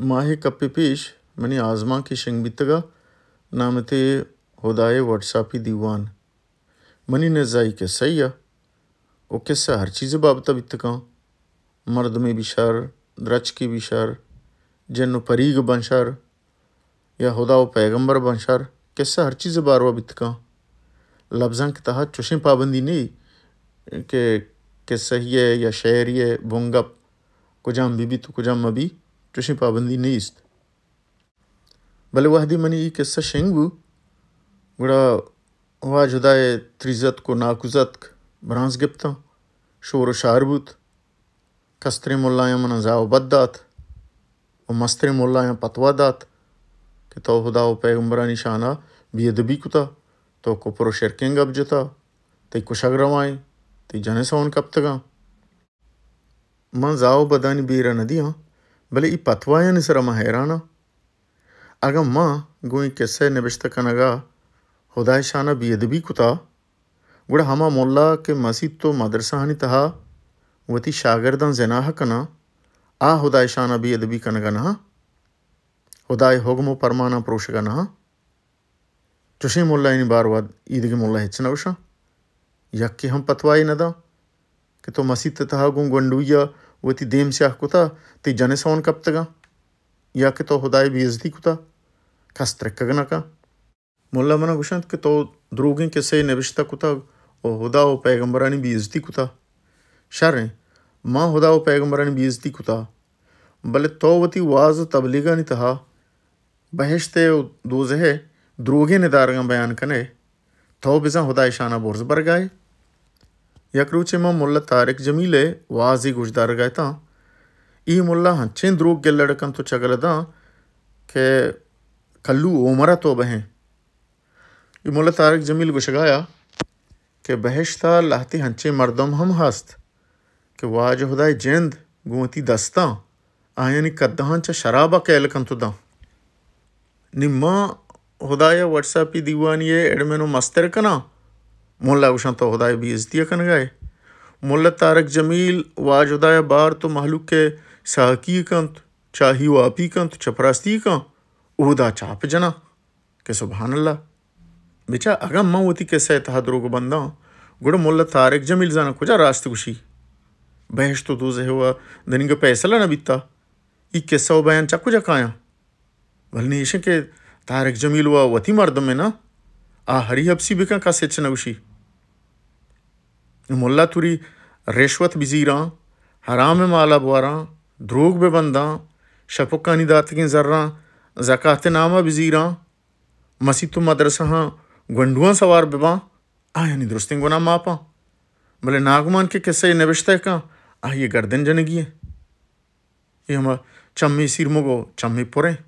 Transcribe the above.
माहे कपे पेश मैंने आजमा की शंगमितगा नाम ते होदाए ही दीवान मनी नजाई के सही वो कैसा हर चीज़ बाबत बितका मर्द में भी शर द्रच की भी शर जन्नु परीग बंशर या होदा ओ पैगंबर बंशर किस्सा हर चीज़ बारवा बितका लफ्जा के तहत चुशे पाबंदी नहीं के किस्सा ही है या शहरी है बोंगप कुजाम बीबी तो कुजाम मबी tussen pabandi neist bale wahdi mani ke sa shengu gura wa judaye trizat ko nakuzat brans gipta shor sharbut kastre mullaya manza baddat o mastre mullaya patwadat ke to huda o pegumbra nishana biedbi kuta to ko pro sherkeng abjata te kushagramai te jane saun kaptaga manzao badani bira nadiyan ಬಲೆ ಈ ಪತ್ವಾಯನ गुई कैसे ಆಗಮ್ಮ ಗುಯಿ ಕೆಸ್ಸೆ ನೆಬೆಸ್ತಕನಗ ಹುದಾಯ್ಶಾನ ಬಿಯದಬಿ कुता गुड़ हमा मोल्ला के मसी तो मदरसा हनी तहा वती शागर्दन जनाह कना आ हुदाय शाना भी अदबी कन गना हुदाय होगमो परमाना प्रोश गना चुशी मोल्ला इन बार वाद ईद के मोल्ला हिचना उषा यक के हम पतवाई नदा कि तो मसीद तहा गुं गंडुया oti deemsi ahkuta ti janesoon kaptaga yakito hodai biizdi kuta kas trekkagnaka mulla mana gushant ke to drugin ke sei nebishta kuta o hoda o peygamberani biizdi kuta share ma hoda o peygamberani biizdi kuta बले तोवती was तबलीगा नितहा बहशते दोजहे द्रोगे निदारगा बयान कने तो बिजा हुदा इशाना बोर्ज बरगाए यकरूचे मा मुल्ला तारिक जमीले वाजी गुजदार गए था ई मुल्ला हंचें द्रोग के लड़कन तो चगल था के कल्लू ओमरा तो बहें ये मुल्ला तारिक जमील गुशगाया के बहेशता लाहती हंचे मर्दम हम हस्त के वाज हुदाय जेंद गुमती दस्ता आयनी कद्दहां चा शराबा के लकन तो दा निम्मा हुदाय व्हाट्सएप दीवानी एडमेनो मस्तरकना मोहल्ला तो हदाय भी इजतिया कन गए मोहल्ला तारक जमील जुदाय बार तो महलुक के सहकी कंत चाही वापी कंत चपरास्ती कं उदा चाप जना के सुबहान अल्लाह बेचा अगर मऊती के सह रोग बंदा गुड़ मोल्ला तारक जमील जाना खुजा रास्त खुशी बहस तो दूजे हुआ दिन का पैसला ना बीता इक्के सौ बयान चाकू काया भलने के तारक जमील हुआ वती मर्द में ना आ हरी हबसी बिका का सच नुशी मुला तुरी रिश्वत बजीरा हराम माला बुआरा द्रोग बेबंदा शपुकानी दातकें जर्रा जकत नामा बजीरा मसी तुम मदरसहा गंडुआ सवार बेबा आया यानी दुरुस्तें गुना मापा भले नागमान के किस्से नविश्ते कहाँ आ ये गर्दन जनगी है ये हम चम्मी सिर मुगो चम्मी पुरें